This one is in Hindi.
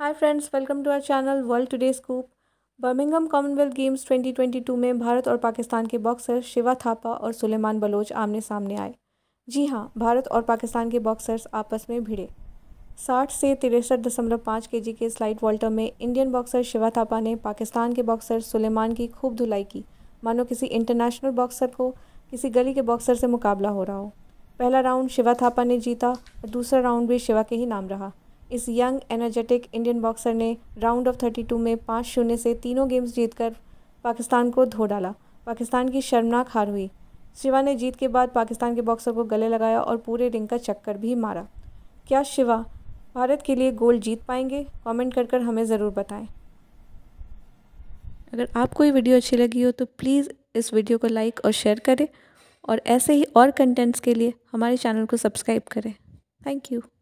hi friends welcome to our channel world today scoop Birmingham commonwealth games 2022 में भारत और पाकिस्तान के बॉक्सर शिवा थापा और सुलेमान बलोच आमने सामने आए जी हां भारत और पाकिस्तान के बॉक्सर्स आपस में भिड़े साठ से तिरसठ दशमलव पाँच के जी के स्लाइड वॉल्टर में इंडियन बॉक्सर शिवा थापा ने पाकिस्तान के बॉक्सर सुलेमान की खूब धुलाई की मानो किसी इंटरनेशनल बॉक्सर को किसी गली के बॉक्सर से मुकाबला हो रहा हो पहला राउंड शिवा थापा ने जीता और दूसरा राउंड भी शिवा के ही नाम रहा इस यंग एनर्जेटिक इंडियन बॉक्सर ने राउंड ऑफ थर्टी टू में पाँच शून्य से तीनों गेम्स जीतकर पाकिस्तान को धो डाला पाकिस्तान की शर्मनाक हार हुई शिवा ने जीत के बाद पाकिस्तान के बॉक्सर को गले लगाया और पूरे रिंग का चक्कर भी मारा क्या शिवा भारत के लिए गोल्ड जीत पाएंगे कमेंट कर कर हमें ज़रूर बताएं अगर आपको ये वीडियो अच्छी लगी हो तो प्लीज़ इस वीडियो को लाइक और शेयर करें और ऐसे ही और कंटेंट्स के लिए हमारे चैनल को सब्सक्राइब करें थैंक यू